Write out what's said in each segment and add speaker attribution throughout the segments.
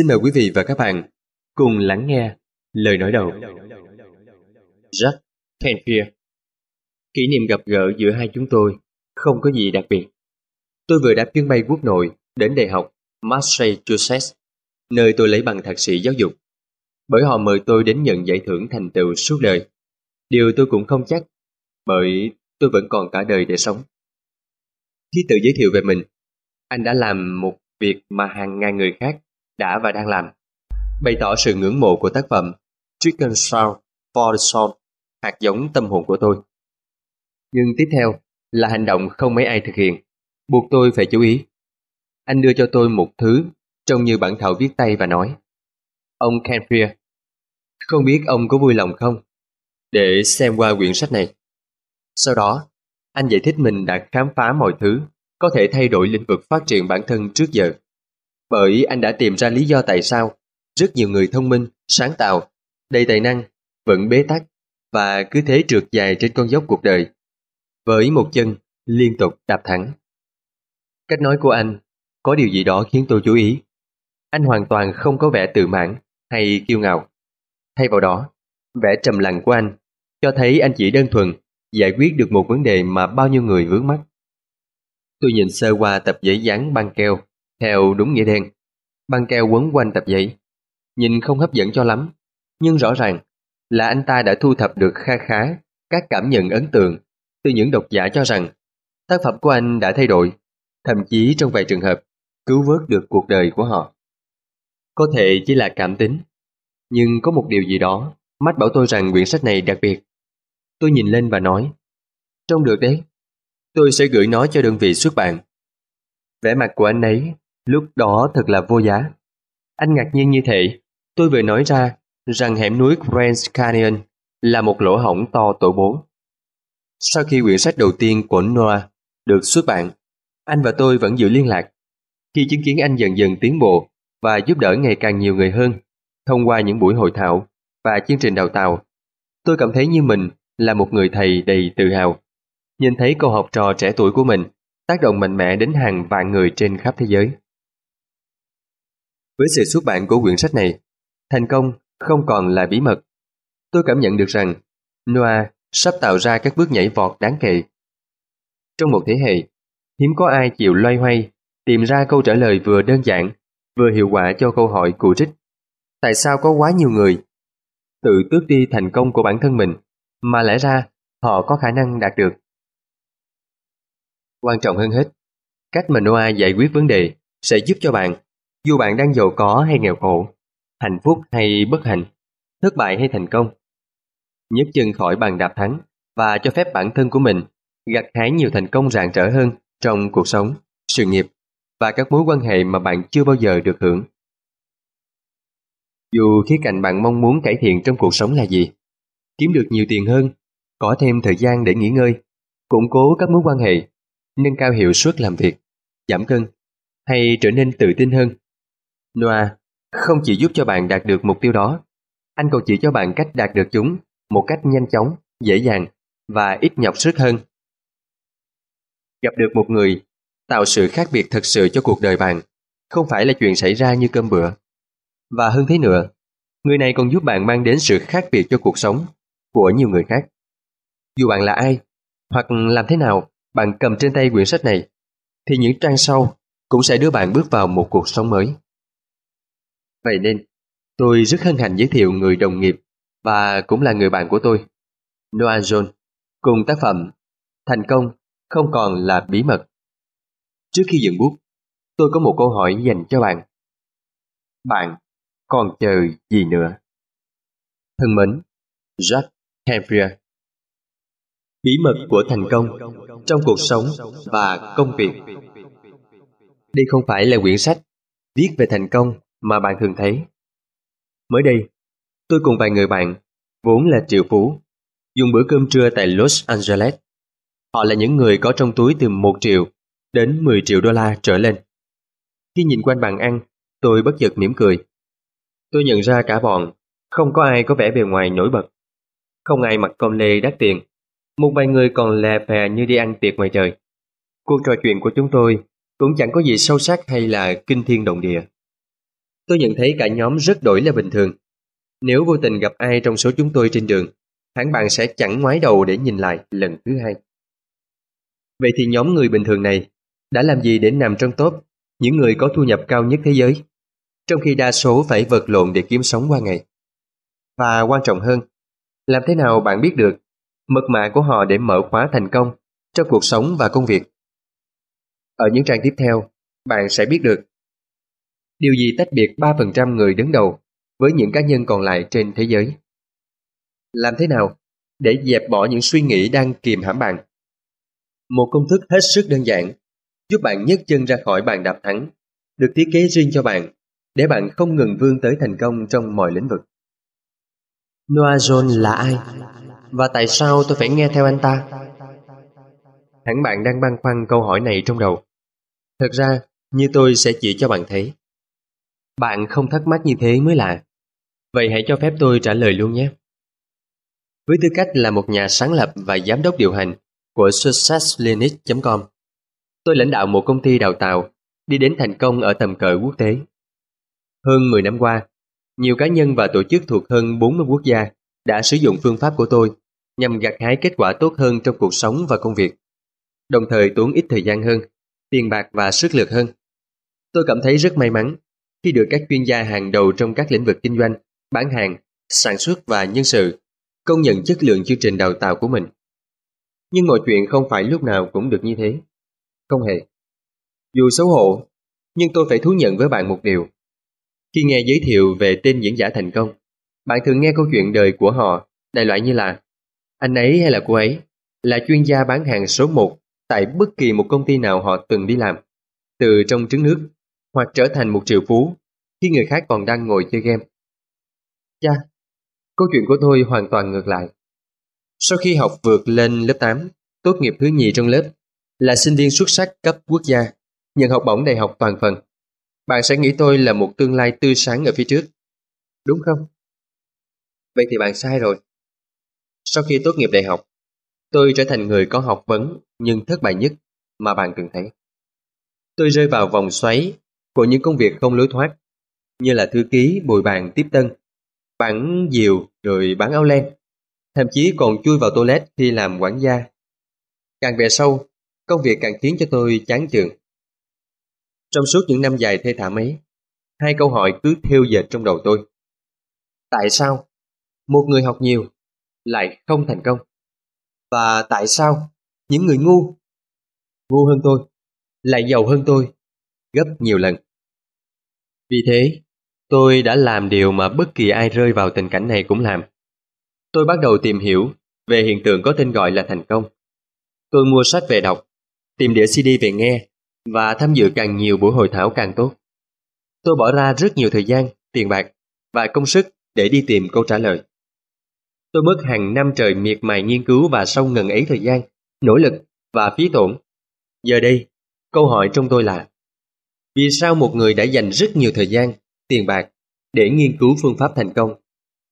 Speaker 1: Xin mời quý vị và các bạn cùng lắng nghe lời nói đầu. Jack Penfield Kỷ niệm gặp gỡ giữa hai chúng tôi không có gì đặc biệt. Tôi vừa đáp chuyến bay quốc nội đến đại học Massachusetts, nơi tôi lấy bằng thạc sĩ giáo dục. Bởi họ mời tôi đến nhận giải thưởng thành tựu suốt đời. Điều tôi cũng không chắc, bởi tôi vẫn còn cả đời để sống. Khi tự giới thiệu về mình, anh đã làm một việc mà hàng ngàn người khác đã và đang làm, bày tỏ sự ngưỡng mộ của tác phẩm Chicken Sound for the Soul, hạt giống tâm hồn của tôi. Nhưng tiếp theo là hành động không mấy ai thực hiện, buộc tôi phải chú ý. Anh đưa cho tôi một thứ trông như bản thảo viết tay và nói Ông Canfield, không biết ông có vui lòng không? Để xem qua quyển sách này. Sau đó, anh giải thích mình đã khám phá mọi thứ, có thể thay đổi lĩnh vực phát triển bản thân trước giờ bởi anh đã tìm ra lý do tại sao rất nhiều người thông minh, sáng tạo, đầy tài năng, vẫn bế tắc và cứ thế trượt dài trên con dốc cuộc đời, với một chân liên tục đạp thẳng. Cách nói của anh có điều gì đó khiến tôi chú ý. Anh hoàn toàn không có vẻ tự mãn hay kiêu ngạo. Thay vào đó, vẻ trầm lặng của anh cho thấy anh chỉ đơn thuần giải quyết được một vấn đề mà bao nhiêu người vướng mắt Tôi nhìn sơ qua tập giấy dán băng keo theo đúng nghĩa đen, băng keo quấn quanh tập giấy. Nhìn không hấp dẫn cho lắm, nhưng rõ ràng là anh ta đã thu thập được kha khá các cảm nhận ấn tượng từ những độc giả cho rằng tác phẩm của anh đã thay đổi, thậm chí trong vài trường hợp cứu vớt được cuộc đời của họ. Có thể chỉ là cảm tính, nhưng có một điều gì đó mách bảo tôi rằng quyển sách này đặc biệt. Tôi nhìn lên và nói, trong được đấy, tôi sẽ gửi nó cho đơn vị xuất bản. Vẻ mặt của anh ấy Lúc đó thật là vô giá. Anh ngạc nhiên như thế, tôi vừa nói ra rằng hẻm núi Grand Canyon là một lỗ hổng to tổ bố. Sau khi quyển sách đầu tiên của Noah được xuất bản, anh và tôi vẫn giữ liên lạc. Khi chứng kiến anh dần dần tiến bộ và giúp đỡ ngày càng nhiều người hơn, thông qua những buổi hội thảo và chương trình đào tạo, tôi cảm thấy như mình là một người thầy đầy tự hào. Nhìn thấy câu học trò trẻ tuổi của mình tác động mạnh mẽ đến hàng vạn người trên khắp thế giới. Với sự xuất bản của quyển sách này, thành công không còn là bí mật. Tôi cảm nhận được rằng Noah sắp tạo ra các bước nhảy vọt đáng kể. Trong một thế hệ, hiếm có ai chịu loay hoay tìm ra câu trả lời vừa đơn giản vừa hiệu quả cho câu hỏi cụ trích. Tại sao có quá nhiều người tự tước đi thành công của bản thân mình mà lẽ ra họ có khả năng đạt được? Quan trọng hơn hết, cách mà Noah giải quyết vấn đề sẽ giúp cho bạn dù bạn đang giàu có hay nghèo khổ, hạnh phúc hay bất hạnh, thất bại hay thành công. Nhấc chân khỏi bàn đạp thắng và cho phép bản thân của mình gặt hái nhiều thành công rạng rỡ hơn trong cuộc sống, sự nghiệp và các mối quan hệ mà bạn chưa bao giờ được hưởng. Dù khía cạnh bạn mong muốn cải thiện trong cuộc sống là gì? Kiếm được nhiều tiền hơn, có thêm thời gian để nghỉ ngơi, củng cố các mối quan hệ, nâng cao hiệu suất làm việc, giảm cân hay trở nên tự tin hơn. Noa không chỉ giúp cho bạn đạt được mục tiêu đó, anh còn chỉ cho bạn cách đạt được chúng một cách nhanh chóng, dễ dàng và ít nhọc sức hơn. Gặp được một người tạo sự khác biệt thật sự cho cuộc đời bạn không phải là chuyện xảy ra như cơm bữa. Và hơn thế nữa, người này còn giúp bạn mang đến sự khác biệt cho cuộc sống của nhiều người khác. Dù bạn là ai, hoặc làm thế nào bạn cầm trên tay quyển sách này, thì những trang sau cũng sẽ đưa bạn bước vào một cuộc sống mới. Vậy nên, tôi rất hân hạnh giới thiệu người đồng nghiệp và cũng là người bạn của tôi, Noah John, cùng tác phẩm Thành công không còn là bí mật. Trước khi dừng bút, tôi có một câu hỏi dành cho bạn. Bạn còn chờ gì nữa? Thân mến, Jack Campier Bí mật của thành công trong cuộc sống và công việc Đây không phải là quyển sách viết về thành công mà bạn thường thấy. Mới đây, tôi cùng vài người bạn, vốn là triệu phú, dùng bữa cơm trưa tại Los Angeles. Họ là những người có trong túi từ 1 triệu đến 10 triệu đô la trở lên. Khi nhìn quanh bàn ăn, tôi bất chợt mỉm cười. Tôi nhận ra cả bọn, không có ai có vẻ bề ngoài nổi bật. Không ai mặc công lê đắt tiền, một vài người còn lè phè như đi ăn tiệc ngoài trời. Cuộc trò chuyện của chúng tôi cũng chẳng có gì sâu sắc hay là kinh thiên động địa tôi nhận thấy cả nhóm rất đổi là bình thường. Nếu vô tình gặp ai trong số chúng tôi trên đường, hẳn bạn sẽ chẳng ngoái đầu để nhìn lại lần thứ hai. Vậy thì nhóm người bình thường này đã làm gì để nằm trong top những người có thu nhập cao nhất thế giới, trong khi đa số phải vật lộn để kiếm sống qua ngày? Và quan trọng hơn, làm thế nào bạn biết được mật mã của họ để mở khóa thành công trong cuộc sống và công việc? Ở những trang tiếp theo, bạn sẽ biết được điều gì tách biệt 3% người đứng đầu với những cá nhân còn lại trên thế giới. Làm thế nào để dẹp bỏ những suy nghĩ đang kìm hãm bạn? Một công thức hết sức đơn giản giúp bạn nhấc chân ra khỏi bàn đạp thắng được thiết kế riêng cho bạn để bạn không ngừng vươn tới thành công trong mọi lĩnh vực. Noah Jones là ai? Và tại sao tôi phải nghe theo anh ta? Hẳn bạn đang băn khoăn câu hỏi này trong đầu. Thật ra, như tôi sẽ chỉ cho bạn thấy. Bạn không thắc mắc như thế mới lạ. Vậy hãy cho phép tôi trả lời luôn nhé. Với tư cách là một nhà sáng lập và giám đốc điều hành của successlinux.com, tôi lãnh đạo một công ty đào tạo đi đến thành công ở tầm cỡ quốc tế. Hơn 10 năm qua, nhiều cá nhân và tổ chức thuộc hơn 40 quốc gia đã sử dụng phương pháp của tôi nhằm gặt hái kết quả tốt hơn trong cuộc sống và công việc, đồng thời tốn ít thời gian hơn, tiền bạc và sức lực hơn. Tôi cảm thấy rất may mắn khi được các chuyên gia hàng đầu trong các lĩnh vực kinh doanh, bán hàng, sản xuất và nhân sự công nhận chất lượng chương trình đào tạo của mình. Nhưng mọi chuyện không phải lúc nào cũng được như thế. Không hề. Dù xấu hổ, nhưng tôi phải thú nhận với bạn một điều. Khi nghe giới thiệu về tên diễn giả thành công, bạn thường nghe câu chuyện đời của họ, đại loại như là anh ấy hay là cô ấy là chuyên gia bán hàng số 1 tại bất kỳ một công ty nào họ từng đi làm, từ trong trứng nước hoặc trở thành một triệu phú khi người khác còn đang ngồi chơi game. Cha, câu chuyện của tôi hoàn toàn ngược lại. Sau khi học vượt lên lớp 8, tốt nghiệp thứ nhì trong lớp, là sinh viên xuất sắc cấp quốc gia, nhận học bổng đại học toàn phần. Bạn sẽ nghĩ tôi là một tương lai tươi sáng ở phía trước. Đúng không? Vậy thì bạn sai rồi. Sau khi tốt nghiệp đại học, tôi trở thành người có học vấn nhưng thất bại nhất mà bạn từng thấy. Tôi rơi vào vòng xoáy của những công việc không lối thoát, như là thư ký, bồi bàn, tiếp tân, bán diều rồi bán áo len, thậm chí còn chui vào toilet khi làm quản gia. Càng về sâu, công việc càng khiến cho tôi chán chường. Trong suốt những năm dài thê thảm ấy, hai câu hỏi cứ theo dệt trong đầu tôi. Tại sao một người học nhiều lại không thành công? Và tại sao những người ngu, ngu hơn tôi, lại giàu hơn tôi gấp nhiều lần. Vì thế, tôi đã làm điều mà bất kỳ ai rơi vào tình cảnh này cũng làm. Tôi bắt đầu tìm hiểu về hiện tượng có tên gọi là thành công. Tôi mua sách về đọc, tìm đĩa CD về nghe và tham dự càng nhiều buổi hội thảo càng tốt. Tôi bỏ ra rất nhiều thời gian, tiền bạc và công sức để đi tìm câu trả lời. Tôi mất hàng năm trời miệt mài nghiên cứu và sau ngần ấy thời gian, nỗ lực và phí tổn. Giờ đây, câu hỏi trong tôi là vì sao một người đã dành rất nhiều thời gian, tiền bạc để nghiên cứu phương pháp thành công?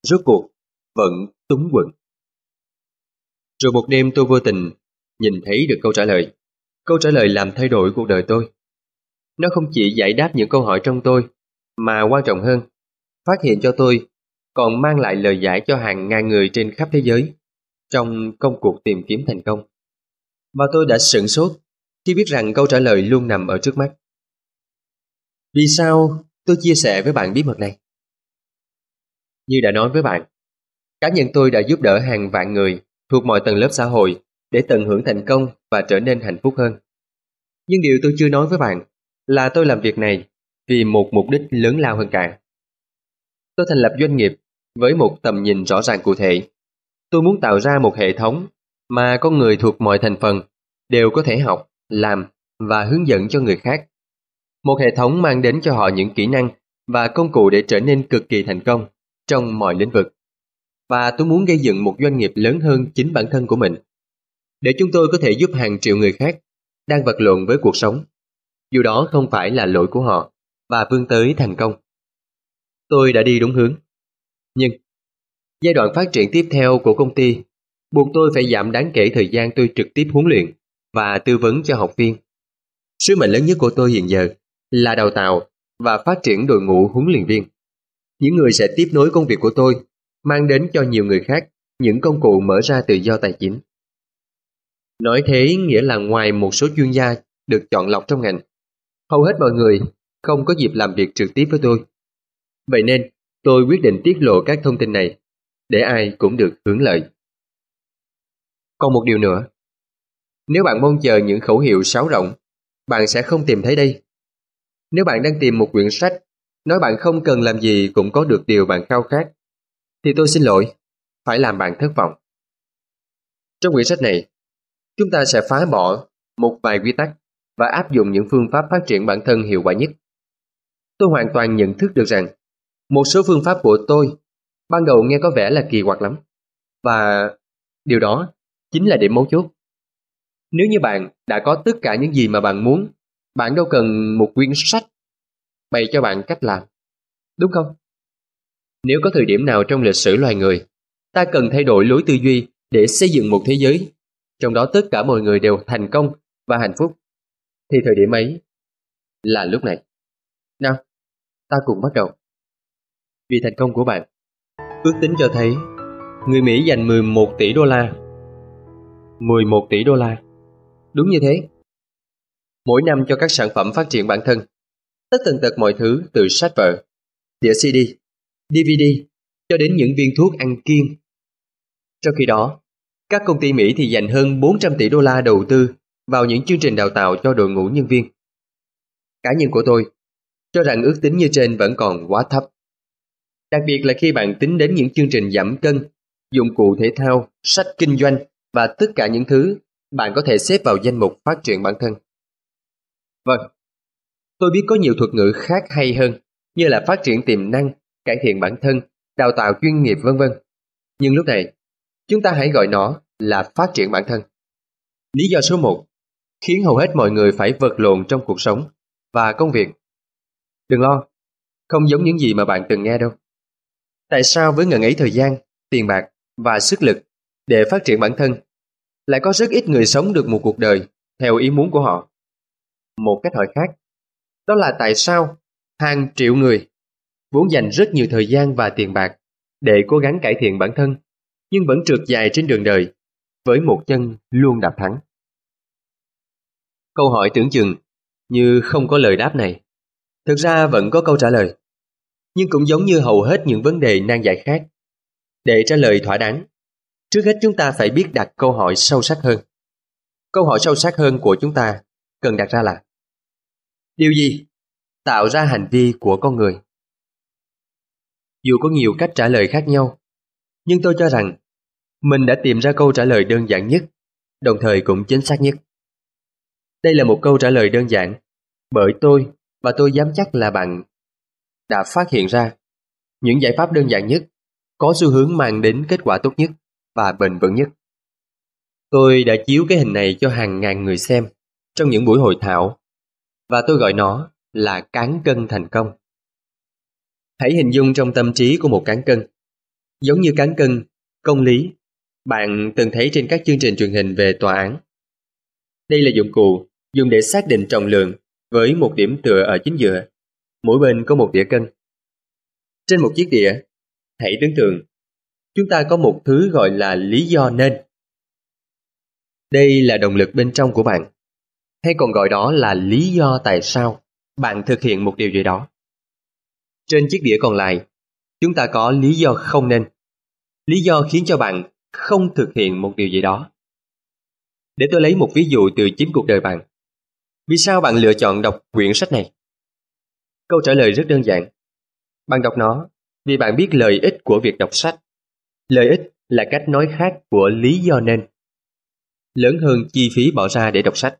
Speaker 1: Rốt cuộc, vẫn túng quẩn. Rồi một đêm tôi vô tình nhìn thấy được câu trả lời. Câu trả lời làm thay đổi cuộc đời tôi. Nó không chỉ giải đáp những câu hỏi trong tôi, mà quan trọng hơn, phát hiện cho tôi còn mang lại lời giải cho hàng ngàn người trên khắp thế giới trong công cuộc tìm kiếm thành công. Mà tôi đã sửng sốt khi biết rằng câu trả lời luôn nằm ở trước mắt. Vì sao tôi chia sẻ với bạn bí mật này? Như đã nói với bạn, cá nhân tôi đã giúp đỡ hàng vạn người thuộc mọi tầng lớp xã hội để tận hưởng thành công và trở nên hạnh phúc hơn. Nhưng điều tôi chưa nói với bạn là tôi làm việc này vì một mục đích lớn lao hơn cả. Tôi thành lập doanh nghiệp với một tầm nhìn rõ ràng cụ thể. Tôi muốn tạo ra một hệ thống mà con người thuộc mọi thành phần đều có thể học, làm và hướng dẫn cho người khác một hệ thống mang đến cho họ những kỹ năng và công cụ để trở nên cực kỳ thành công trong mọi lĩnh vực. Và tôi muốn gây dựng một doanh nghiệp lớn hơn chính bản thân của mình, để chúng tôi có thể giúp hàng triệu người khác đang vật lộn với cuộc sống, dù đó không phải là lỗi của họ, và vươn tới thành công. Tôi đã đi đúng hướng. Nhưng, giai đoạn phát triển tiếp theo của công ty buộc tôi phải giảm đáng kể thời gian tôi trực tiếp huấn luyện và tư vấn cho học viên. Sứ mệnh lớn nhất của tôi hiện giờ là đào tạo và phát triển đội ngũ huấn luyện viên. Những người sẽ tiếp nối công việc của tôi, mang đến cho nhiều người khác những công cụ mở ra tự do tài chính. Nói thế nghĩa là ngoài một số chuyên gia được chọn lọc trong ngành, hầu hết mọi người không có dịp làm việc trực tiếp với tôi. Vậy nên, tôi quyết định tiết lộ các thông tin này để ai cũng được hưởng lợi. Còn một điều nữa, nếu bạn mong chờ những khẩu hiệu sáo rộng, bạn sẽ không tìm thấy đây. Nếu bạn đang tìm một quyển sách, nói bạn không cần làm gì cũng có được điều bạn khao khát, thì tôi xin lỗi, phải làm bạn thất vọng. Trong quyển sách này, chúng ta sẽ phá bỏ một vài quy tắc và áp dụng những phương pháp phát triển bản thân hiệu quả nhất. Tôi hoàn toàn nhận thức được rằng một số phương pháp của tôi ban đầu nghe có vẻ là kỳ quặc lắm và điều đó chính là điểm mấu chốt. Nếu như bạn đã có tất cả những gì mà bạn muốn bạn đâu cần một quyển sách bày cho bạn cách làm, đúng không? Nếu có thời điểm nào trong lịch sử loài người, ta cần thay đổi lối tư duy để xây dựng một thế giới, trong đó tất cả mọi người đều thành công và hạnh phúc, thì thời điểm ấy là lúc này. Nào, ta cùng bắt đầu. Vì thành công của bạn, ước tính cho thấy người Mỹ dành 11 tỷ đô la. 11 tỷ đô la. Đúng như thế, mỗi năm cho các sản phẩm phát triển bản thân. Tất tần tật mọi thứ từ sách vở, đĩa CD, DVD cho đến những viên thuốc ăn kiêng. Trong khi đó, các công ty Mỹ thì dành hơn 400 tỷ đô la đầu tư vào những chương trình đào tạo cho đội ngũ nhân viên. Cá nhân của tôi cho rằng ước tính như trên vẫn còn quá thấp. Đặc biệt là khi bạn tính đến những chương trình giảm cân, dụng cụ thể thao, sách kinh doanh và tất cả những thứ bạn có thể xếp vào danh mục phát triển bản thân. Vâng, tôi biết có nhiều thuật ngữ khác hay hơn, như là phát triển tiềm năng, cải thiện bản thân, đào tạo chuyên nghiệp vân vân. Nhưng lúc này, chúng ta hãy gọi nó là phát triển bản thân. Lý do số 1 khiến hầu hết mọi người phải vật lộn trong cuộc sống và công việc. Đừng lo, không giống những gì mà bạn từng nghe đâu. Tại sao với ngần ấy thời gian, tiền bạc và sức lực để phát triển bản thân, lại có rất ít người sống được một cuộc đời theo ý muốn của họ? một cách hỏi khác. Đó là tại sao hàng triệu người vốn dành rất nhiều thời gian và tiền bạc để cố gắng cải thiện bản thân, nhưng vẫn trượt dài trên đường đời, với một chân luôn đạp thẳng. Câu hỏi tưởng chừng như không có lời đáp này. Thực ra vẫn có câu trả lời, nhưng cũng giống như hầu hết những vấn đề nan giải khác. Để trả lời thỏa đáng, trước hết chúng ta phải biết đặt câu hỏi sâu sắc hơn. Câu hỏi sâu sắc hơn của chúng ta cần đặt ra là Điều gì? Tạo ra hành vi của con người. Dù có nhiều cách trả lời khác nhau, nhưng tôi cho rằng mình đã tìm ra câu trả lời đơn giản nhất, đồng thời cũng chính xác nhất. Đây là một câu trả lời đơn giản, bởi tôi và tôi dám chắc là bạn đã phát hiện ra những giải pháp đơn giản nhất có xu hướng mang đến kết quả tốt nhất và bền vững nhất. Tôi đã chiếu cái hình này cho hàng ngàn người xem trong những buổi hội thảo và tôi gọi nó là cán cân thành công. Hãy hình dung trong tâm trí của một cán cân. Giống như cán cân, công lý, bạn từng thấy trên các chương trình truyền hình về tòa án. Đây là dụng cụ dùng để xác định trọng lượng với một điểm tựa ở chính giữa. Mỗi bên có một đĩa cân. Trên một chiếc đĩa, hãy tưởng tượng, chúng ta có một thứ gọi là lý do nên. Đây là động lực bên trong của bạn hay còn gọi đó là lý do tại sao bạn thực hiện một điều gì đó. Trên chiếc đĩa còn lại, chúng ta có lý do không nên, lý do khiến cho bạn không thực hiện một điều gì đó. Để tôi lấy một ví dụ từ chính cuộc đời bạn. Vì sao bạn lựa chọn đọc quyển sách này? Câu trả lời rất đơn giản. Bạn đọc nó vì bạn biết lợi ích của việc đọc sách. Lợi ích là cách nói khác của lý do nên. Lớn hơn chi phí bỏ ra để đọc sách.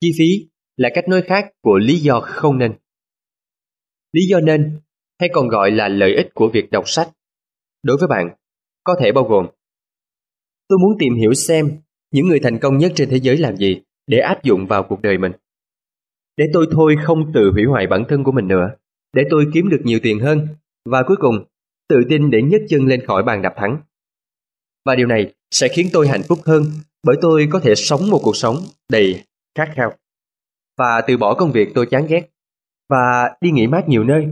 Speaker 1: Chi phí là cách nói khác của lý do không nên. Lý do nên, hay còn gọi là lợi ích của việc đọc sách, đối với bạn, có thể bao gồm Tôi muốn tìm hiểu xem những người thành công nhất trên thế giới làm gì để áp dụng vào cuộc đời mình. Để tôi thôi không tự hủy hoại bản thân của mình nữa, để tôi kiếm được nhiều tiền hơn và cuối cùng tự tin để nhấc chân lên khỏi bàn đạp thắng. Và điều này sẽ khiến tôi hạnh phúc hơn bởi tôi có thể sống một cuộc sống đầy khát khao. Và từ bỏ công việc tôi chán ghét, và đi nghỉ mát nhiều nơi,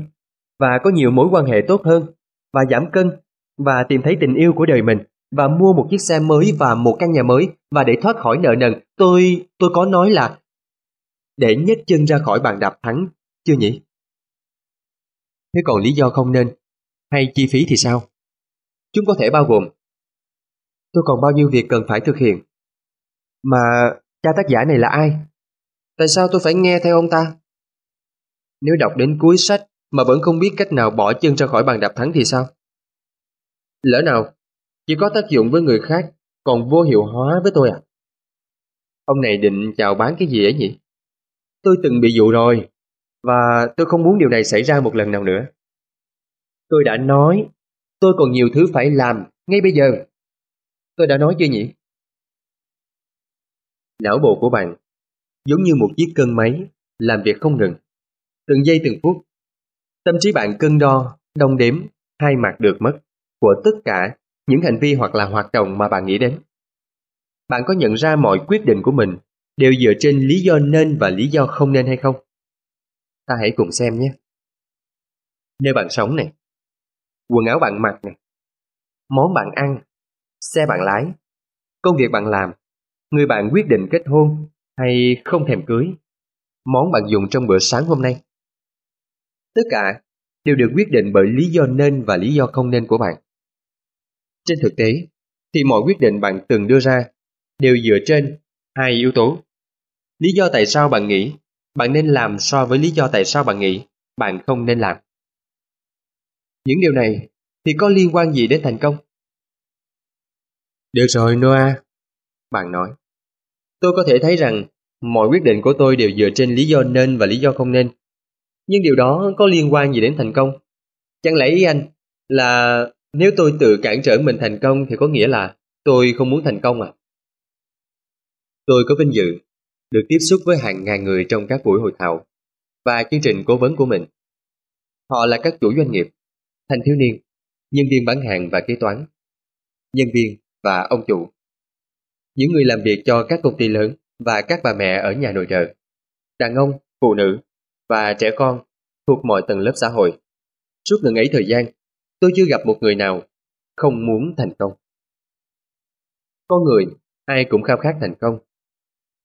Speaker 1: và có nhiều mối quan hệ tốt hơn, và giảm cân, và tìm thấy tình yêu của đời mình, và mua một chiếc xe mới và một căn nhà mới, và để thoát khỏi nợ nần, tôi, tôi có nói là để nhấc chân ra khỏi bàn đạp thắng, chưa nhỉ? Thế còn lý do không nên, hay chi phí thì sao? Chúng có thể bao gồm Tôi còn bao nhiêu việc cần phải thực hiện? Mà cha tác giả này là ai? Tại sao tôi phải nghe theo ông ta? Nếu đọc đến cuối sách mà vẫn không biết cách nào bỏ chân ra khỏi bàn đạp thắng thì sao? Lỡ nào, chỉ có tác dụng với người khác, còn vô hiệu hóa với tôi à? Ông này định chào bán cái gì ấy nhỉ? Tôi từng bị dụ rồi, và tôi không muốn điều này xảy ra một lần nào nữa. Tôi đã nói, tôi còn nhiều thứ phải làm ngay bây giờ. Tôi đã nói chưa nhỉ? Não bộ của bạn giống như một chiếc cân máy làm việc không ngừng, từng giây từng phút. Tâm trí bạn cân đo, đong đếm, hai mặt được mất của tất cả những hành vi hoặc là hoạt động mà bạn nghĩ đến. Bạn có nhận ra mọi quyết định của mình đều dựa trên lý do nên và lý do không nên hay không? Ta hãy cùng xem nhé. Nơi bạn sống này, quần áo bạn mặc này, món bạn ăn, xe bạn lái, công việc bạn làm, người bạn quyết định kết hôn hay không thèm cưới. Món bạn dùng trong bữa sáng hôm nay. Tất cả đều được quyết định bởi lý do nên và lý do không nên của bạn. Trên thực tế, thì mọi quyết định bạn từng đưa ra đều dựa trên hai yếu tố. Lý do tại sao bạn nghĩ bạn nên làm so với lý do tại sao bạn nghĩ bạn không nên làm. Những điều này thì có liên quan gì đến thành công? Được rồi Noah, bạn nói. Tôi có thể thấy rằng mọi quyết định của tôi đều dựa trên lý do nên và lý do không nên. Nhưng điều đó có liên quan gì đến thành công? Chẳng lẽ ý anh là nếu tôi tự cản trở mình thành công thì có nghĩa là tôi không muốn thành công à? Tôi có vinh dự được tiếp xúc với hàng ngàn người trong các buổi hội thảo và chương trình cố vấn của mình. Họ là các chủ doanh nghiệp, thanh thiếu niên, nhân viên bán hàng và kế toán, nhân viên và ông chủ những người làm việc cho các công ty lớn và các bà mẹ ở nhà nội trợ, đàn ông, phụ nữ và trẻ con thuộc mọi tầng lớp xã hội. Suốt ngần ấy thời gian, tôi chưa gặp một người nào không muốn thành công. Con người, ai cũng khao khát thành công.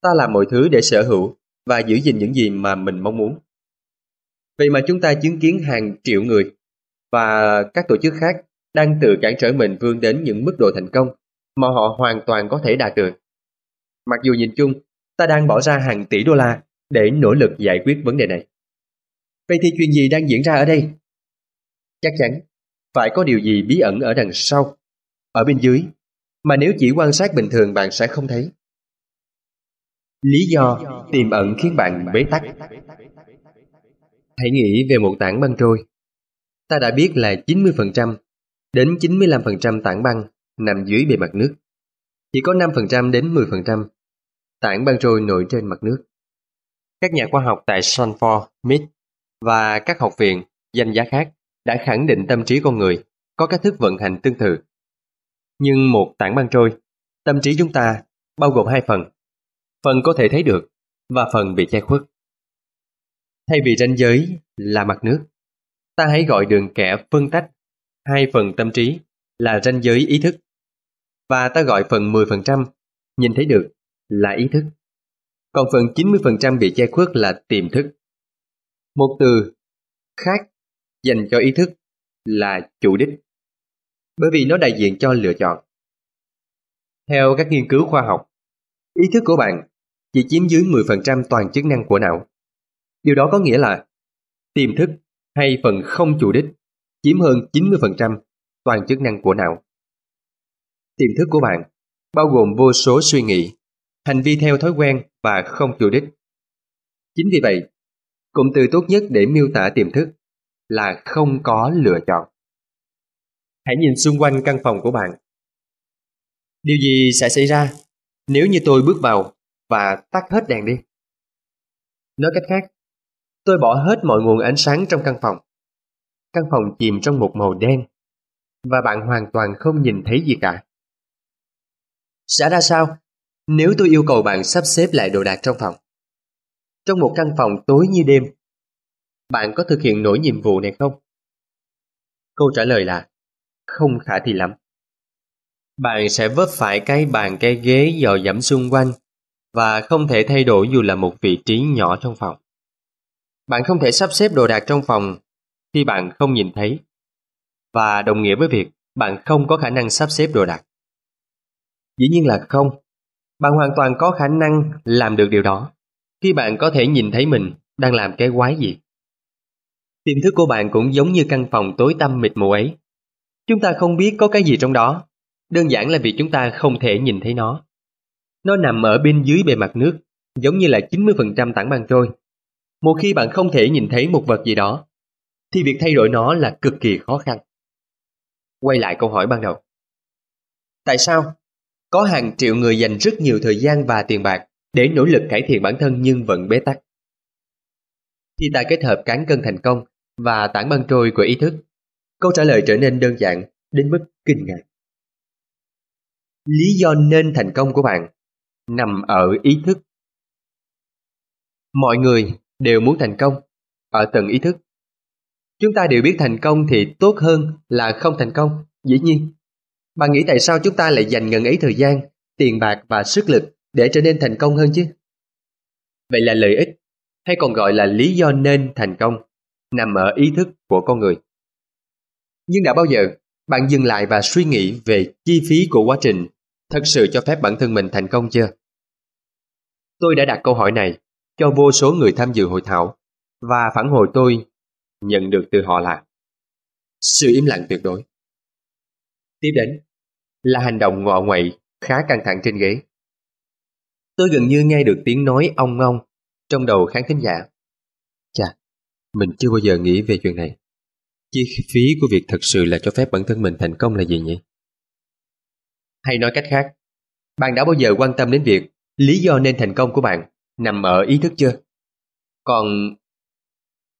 Speaker 1: Ta làm mọi thứ để sở hữu và giữ gìn những gì mà mình mong muốn. Vậy mà chúng ta chứng kiến hàng triệu người và các tổ chức khác đang tự cản trở mình vươn đến những mức độ thành công mà họ hoàn toàn có thể đạt được. Mặc dù nhìn chung, ta đang bỏ ra hàng tỷ đô la để nỗ lực giải quyết vấn đề này. Vậy thì chuyện gì đang diễn ra ở đây? Chắc chắn, phải có điều gì bí ẩn ở đằng sau, ở bên dưới, mà nếu chỉ quan sát bình thường bạn sẽ không thấy. Lý do tiềm ẩn khiến bạn bế tắc. Hãy nghĩ về một tảng băng trôi. Ta đã biết là 90% đến 95% tảng băng nằm dưới bề mặt nước. Chỉ có 5% đến 10% tảng băng trôi nổi trên mặt nước. Các nhà khoa học tại Stanford, MIT và các học viện, danh giá khác đã khẳng định tâm trí con người có cách thức vận hành tương tự. Nhưng một tảng băng trôi, tâm trí chúng ta bao gồm hai phần. Phần có thể thấy được và phần bị che khuất. Thay vì ranh giới là mặt nước, ta hãy gọi đường kẻ phân tách hai phần tâm trí là ranh giới ý thức. Và ta gọi phần 10% nhìn thấy được là ý thức. Còn phần 90% bị che khuất là tiềm thức. Một từ khác dành cho ý thức là chủ đích. Bởi vì nó đại diện cho lựa chọn. Theo các nghiên cứu khoa học, ý thức của bạn chỉ chiếm dưới 10% toàn chức năng của não. Điều đó có nghĩa là tiềm thức hay phần không chủ đích chiếm hơn 90% toàn chức năng của não. Tiềm thức của bạn bao gồm vô số suy nghĩ, hành vi theo thói quen và không chủ đích. Chính vì vậy, cụm từ tốt nhất để miêu tả tiềm thức là không có lựa chọn. Hãy nhìn xung quanh căn phòng của bạn. Điều gì sẽ xảy ra nếu như tôi bước vào và tắt hết đèn đi? Nói cách khác, tôi bỏ hết mọi nguồn ánh sáng trong căn phòng. Căn phòng chìm trong một màu đen và bạn hoàn toàn không nhìn thấy gì cả. Sẽ ra sao nếu tôi yêu cầu bạn sắp xếp lại đồ đạc trong phòng? Trong một căn phòng tối như đêm, bạn có thực hiện nổi nhiệm vụ này không? Câu trả lời là không khả thi lắm. Bạn sẽ vấp phải cái bàn cái ghế dò dẫm xung quanh và không thể thay đổi dù là một vị trí nhỏ trong phòng. Bạn không thể sắp xếp đồ đạc trong phòng khi bạn không nhìn thấy và đồng nghĩa với việc bạn không có khả năng sắp xếp đồ đạc. Dĩ nhiên là không. Bạn hoàn toàn có khả năng làm được điều đó khi bạn có thể nhìn thấy mình đang làm cái quái gì. Tiềm thức của bạn cũng giống như căn phòng tối tăm mịt mù ấy. Chúng ta không biết có cái gì trong đó, đơn giản là vì chúng ta không thể nhìn thấy nó. Nó nằm ở bên dưới bề mặt nước, giống như là 90% tảng băng trôi. Một khi bạn không thể nhìn thấy một vật gì đó, thì việc thay đổi nó là cực kỳ khó khăn. Quay lại câu hỏi ban đầu. Tại sao? Có hàng triệu người dành rất nhiều thời gian và tiền bạc để nỗ lực cải thiện bản thân nhưng vẫn bế tắc. Khi ta kết hợp cán cân thành công và tảng băng trôi của ý thức, câu trả lời trở nên đơn giản đến mức kinh ngạc. Lý do nên thành công của bạn nằm ở ý thức. Mọi người đều muốn thành công ở tầng ý thức Chúng ta đều biết thành công thì tốt hơn là không thành công, dĩ nhiên. Bạn nghĩ tại sao chúng ta lại dành ngần ấy thời gian, tiền bạc và sức lực để trở nên thành công hơn chứ? Vậy là lợi ích, hay còn gọi là lý do nên thành công, nằm ở ý thức của con người. Nhưng đã bao giờ bạn dừng lại và suy nghĩ về chi phí của quá trình thật sự cho phép bản thân mình thành công chưa? Tôi đã đặt câu hỏi này cho vô số người tham dự hội thảo và phản hồi tôi nhận được từ họ là sự im lặng tuyệt đối. Tiếp đến là hành động ngọ ngoậy khá căng thẳng trên ghế. Tôi gần như nghe được tiếng nói ong ong trong đầu khán thính giả. Chà, mình chưa bao giờ nghĩ về chuyện này. Chi phí của việc thật sự là cho phép bản thân mình thành công là gì nhỉ? Hay nói cách khác, bạn đã bao giờ quan tâm đến việc lý do nên thành công của bạn nằm ở ý thức chưa? Còn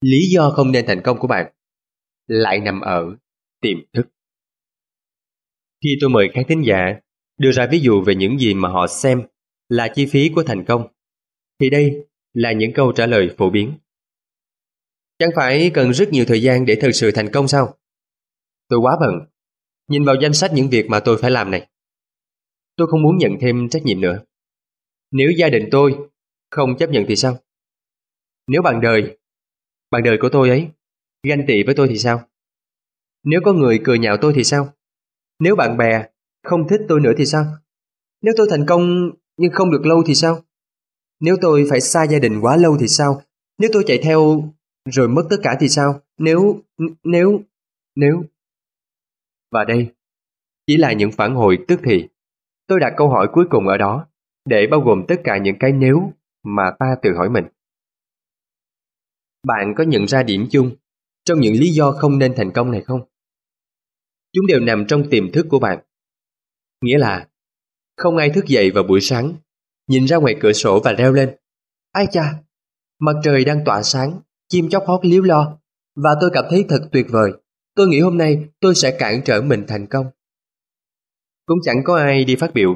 Speaker 1: Lý do không nên thành công của bạn lại nằm ở tiềm thức. Khi tôi mời khán thính giả đưa ra ví dụ về những gì mà họ xem là chi phí của thành công, thì đây là những câu trả lời phổ biến. Chẳng phải cần rất nhiều thời gian để thực sự thành công sao? Tôi quá bận. Nhìn vào danh sách những việc mà tôi phải làm này. Tôi không muốn nhận thêm trách nhiệm nữa. Nếu gia đình tôi không chấp nhận thì sao? Nếu bạn đời bạn đời của tôi ấy, ganh tị với tôi thì sao? Nếu có người cười nhạo tôi thì sao? Nếu bạn bè không thích tôi nữa thì sao? Nếu tôi thành công nhưng không được lâu thì sao? Nếu tôi phải xa gia đình quá lâu thì sao? Nếu tôi chạy theo rồi mất tất cả thì sao? Nếu, nếu, nếu... Và đây, chỉ là những phản hồi tức thì. Tôi đặt câu hỏi cuối cùng ở đó, để bao gồm tất cả những cái nếu mà ta tự hỏi mình. Bạn có nhận ra điểm chung trong những lý do không nên thành công này không? Chúng đều nằm trong tiềm thức của bạn. Nghĩa là, không ai thức dậy vào buổi sáng, nhìn ra ngoài cửa sổ và reo lên. Ai cha, mặt trời đang tỏa sáng, chim chóc hót líu lo, và tôi cảm thấy thật tuyệt vời. Tôi nghĩ hôm nay tôi sẽ cản trở mình thành công. Cũng chẳng có ai đi phát biểu.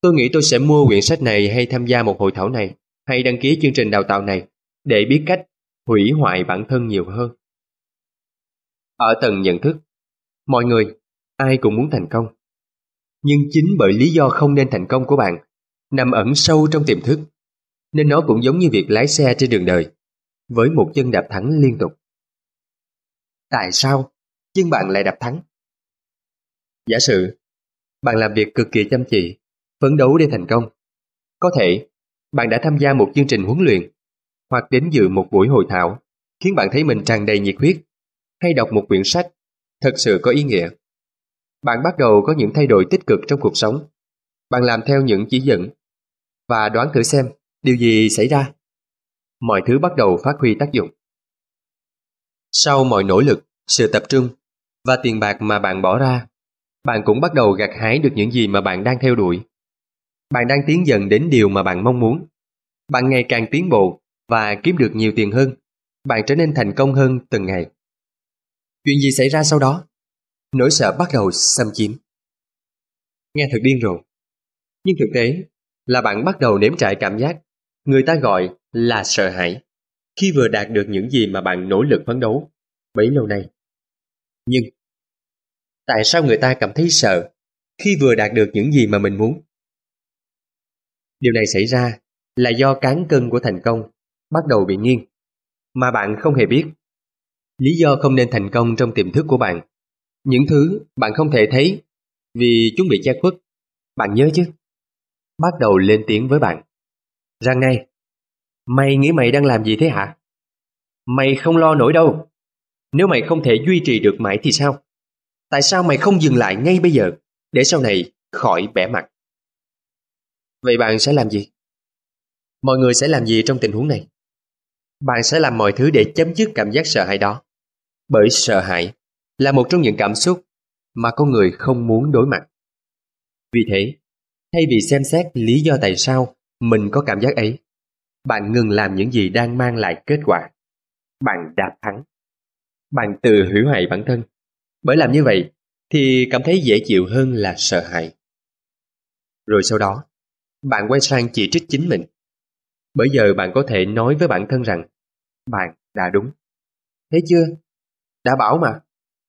Speaker 1: Tôi nghĩ tôi sẽ mua quyển sách này hay tham gia một hội thảo này, hay đăng ký chương trình đào tạo này, để biết cách hủy hoại bản thân nhiều hơn. Ở tầng nhận thức, mọi người, ai cũng muốn thành công. Nhưng chính bởi lý do không nên thành công của bạn nằm ẩn sâu trong tiềm thức, nên nó cũng giống như việc lái xe trên đường đời, với một chân đạp thắng liên tục. Tại sao chân bạn lại đạp thắng? Giả sử, bạn làm việc cực kỳ chăm chỉ, phấn đấu để thành công. Có thể, bạn đã tham gia một chương trình huấn luyện hoặc đến dự một buổi hội thảo khiến bạn thấy mình tràn đầy nhiệt huyết hay đọc một quyển sách thật sự có ý nghĩa. Bạn bắt đầu có những thay đổi tích cực trong cuộc sống. Bạn làm theo những chỉ dẫn và đoán thử xem điều gì xảy ra. Mọi thứ bắt đầu phát huy tác dụng. Sau mọi nỗ lực, sự tập trung và tiền bạc mà bạn bỏ ra, bạn cũng bắt đầu gặt hái được những gì mà bạn đang theo đuổi. Bạn đang tiến dần đến điều mà bạn mong muốn. Bạn ngày càng tiến bộ và kiếm được nhiều tiền hơn. Bạn trở nên thành công hơn từng ngày. Chuyện gì xảy ra sau đó? Nỗi sợ bắt đầu xâm chiếm. Nghe thật điên rồ. Nhưng thực tế là bạn bắt đầu nếm trải cảm giác người ta gọi là sợ hãi khi vừa đạt được những gì mà bạn nỗ lực phấn đấu bấy lâu nay. Nhưng tại sao người ta cảm thấy sợ khi vừa đạt được những gì mà mình muốn? Điều này xảy ra là do cán cân của thành công bắt đầu bị nghiêng, mà bạn không hề biết. Lý do không nên thành công trong tiềm thức của bạn. Những thứ bạn không thể thấy vì chúng bị che khuất. Bạn nhớ chứ? Bắt đầu lên tiếng với bạn. Rằng này, mày nghĩ mày đang làm gì thế hả? Mày không lo nổi đâu. Nếu mày không thể duy trì được mãi thì sao? Tại sao mày không dừng lại ngay bây giờ để sau này khỏi bẻ mặt? Vậy bạn sẽ làm gì? Mọi người sẽ làm gì trong tình huống này? bạn sẽ làm mọi thứ để chấm dứt cảm giác sợ hãi đó. Bởi sợ hãi là một trong những cảm xúc mà con người không muốn đối mặt. Vì thế, thay vì xem xét lý do tại sao mình có cảm giác ấy, bạn ngừng làm những gì đang mang lại kết quả. Bạn đạt thắng. Bạn tự hủy hoại bản thân. Bởi làm như vậy thì cảm thấy dễ chịu hơn là sợ hãi. Rồi sau đó, bạn quay sang chỉ trích chính mình. Bây giờ bạn có thể nói với bản thân rằng bạn đã đúng. Thấy chưa? Đã bảo mà,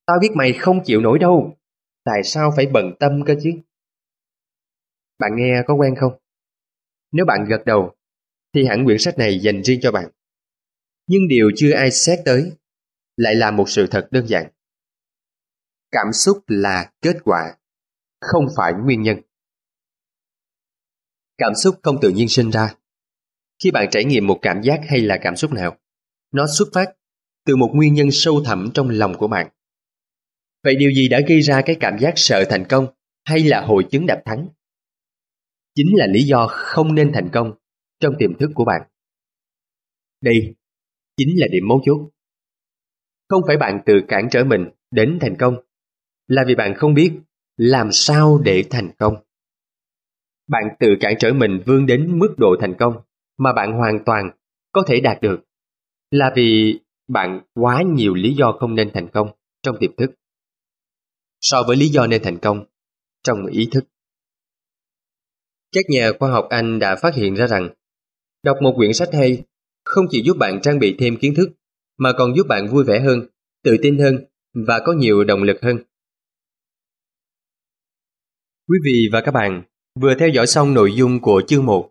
Speaker 1: tao biết mày không chịu nổi đâu. Tại sao phải bận tâm cơ chứ? Bạn nghe có quen không? Nếu bạn gật đầu, thì hẳn quyển sách này dành riêng cho bạn. Nhưng điều chưa ai xét tới lại là một sự thật đơn giản. Cảm xúc là kết quả, không phải nguyên nhân. Cảm xúc không tự nhiên sinh ra, khi bạn trải nghiệm một cảm giác hay là cảm xúc nào nó xuất phát từ một nguyên nhân sâu thẳm trong lòng của bạn vậy điều gì đã gây ra cái cảm giác sợ thành công hay là hội chứng đạp thắng chính là lý do không nên thành công trong tiềm thức của bạn đây chính là điểm mấu chốt không phải bạn tự cản trở mình đến thành công là vì bạn không biết làm sao để thành công bạn tự cản trở mình vươn đến mức độ thành công mà bạn hoàn toàn có thể đạt được là vì bạn quá nhiều lý do không nên thành công trong tiềm thức so với lý do nên thành công trong ý thức. Các nhà khoa học Anh đã phát hiện ra rằng đọc một quyển sách hay không chỉ giúp bạn trang bị thêm kiến thức mà còn giúp bạn vui vẻ hơn, tự tin hơn và có nhiều động lực hơn. Quý vị và các bạn vừa theo dõi xong nội dung của chương một